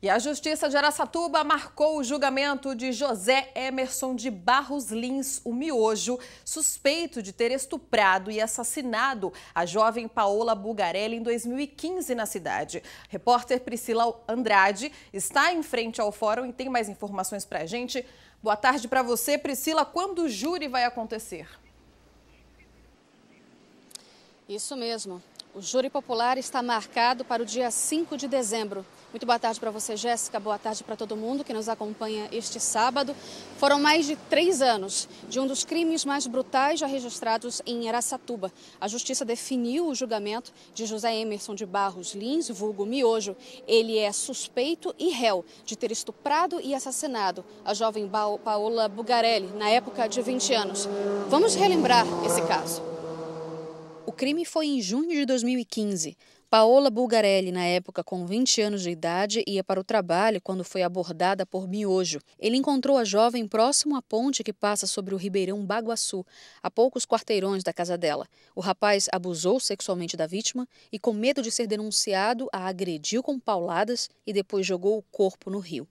E a Justiça de Araçatuba marcou o julgamento de José Emerson de Barros Lins, o miojo, suspeito de ter estuprado e assassinado a jovem Paola Bugarelli em 2015 na cidade. Repórter Priscila Andrade está em frente ao fórum e tem mais informações para a gente. Boa tarde para você, Priscila. Quando o júri vai acontecer? Isso mesmo. O júri popular está marcado para o dia 5 de dezembro. Muito boa tarde para você, Jéssica. Boa tarde para todo mundo que nos acompanha este sábado. Foram mais de três anos de um dos crimes mais brutais já registrados em Araçatuba. A justiça definiu o julgamento de José Emerson de Barros Lins, vulgo Miojo. Ele é suspeito e réu de ter estuprado e assassinado a jovem Paola Bugarelli, na época de 20 anos. Vamos relembrar esse caso crime foi em junho de 2015. Paola Bulgarelli, na época com 20 anos de idade, ia para o trabalho quando foi abordada por Miojo. Ele encontrou a jovem próximo à ponte que passa sobre o Ribeirão Baguaçu, a poucos quarteirões da casa dela. O rapaz abusou sexualmente da vítima e, com medo de ser denunciado, a agrediu com pauladas e depois jogou o corpo no rio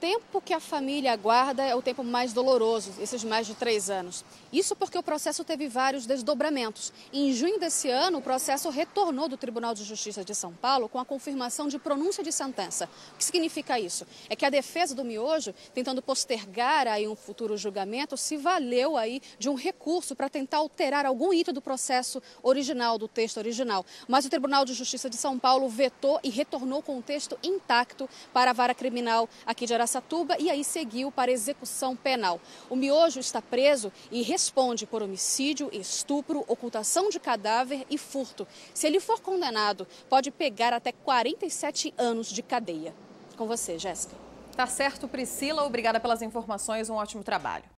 tempo que a família aguarda é o tempo mais doloroso, esses mais de três anos. Isso porque o processo teve vários desdobramentos. Em junho desse ano, o processo retornou do Tribunal de Justiça de São Paulo com a confirmação de pronúncia de sentença. O que significa isso? É que a defesa do Miojo, tentando postergar aí um futuro julgamento, se valeu aí de um recurso para tentar alterar algum item do processo original, do texto original. Mas o Tribunal de Justiça de São Paulo vetou e retornou com o texto intacto para a vara criminal aqui de Aracaju. Araçatuba e aí seguiu para execução penal. O miojo está preso e responde por homicídio, estupro, ocultação de cadáver e furto. Se ele for condenado, pode pegar até 47 anos de cadeia. Com você, Jéssica. Tá certo, Priscila. Obrigada pelas informações. Um ótimo trabalho.